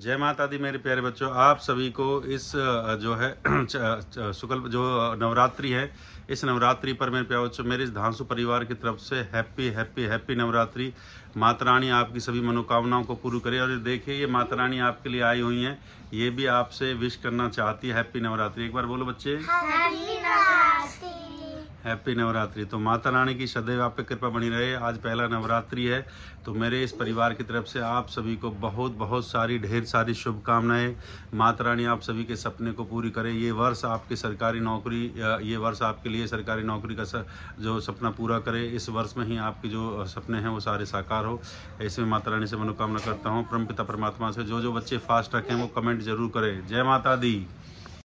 जय माता दी मेरे प्यारे बच्चों आप सभी को इस जो है शुक्ल जो नवरात्रि है इस नवरात्रि पर मेरे प्यारे बच्चों मेरे इस धांसु परिवार की तरफ से हैप्पी हैप्पी हैप्पी नवरात्रि माता रानी आपकी सभी मनोकामनाओं को पूरी करे और देखिए ये माता रानी आपके लिए आई हुई हैं ये भी आपसे विश करना चाहती है हैप्पी नवरात्रि एक बार बोलो बच्चे हैप्पी नवरात्रि तो माता रानी की सदैव आप पे कृपा बनी रहे आज पहला नवरात्रि है तो मेरे इस परिवार की तरफ से आप सभी को बहुत बहुत सारी ढेर सारी शुभकामनाएं माता रानी आप सभी के सपने को पूरी करें ये वर्ष आपकी सरकारी नौकरी ये वर्ष आपके लिए सरकारी नौकरी का सर, जो सपना पूरा करे इस वर्ष में ही आपके जो सपने हैं वो सारे साकार हो में माता रानी से मनोकामना करता हूँ परम पिता परमात्मा से जो जो बच्चे फास्ट रखें वो कमेंट जरूर करें जय माता दी